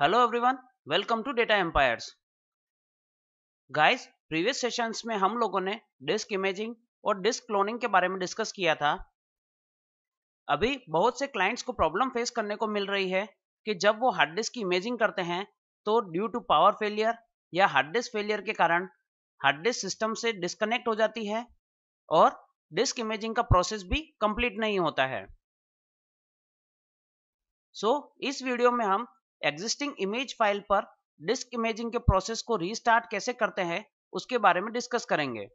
hello everyone welcome to Data Empires guys previous sessions में हम लोगों ने डिस्क इमेजिंग और डिस्क क्लोनिंग के बारे में डिस्कस किया था अभी बहुत से क्लाइंट्स को प्रॉब्लम फेस करने को मिल रही है कि जब वो हार्ड डिस्क की इमेजिंग करते हैं तो ड्यू टू पावर फेलियर या हार्ड डिस्क फेलियर के कारण हार्ड डिस्क सिस्टम से डिस्कनेक्ट हो जाती है और डिस्क इमेजिंग का प्रोसेस भी कंप्लीट नहीं होता है सो so, इस वीडियो में हम एग्जिस्टिंग इमेज फाइल पर डिस्क इमेजिंग के प्रोसेस को रीस्टार्ट कैसे करते हैं उसके बारे में डिस्कस करेंगे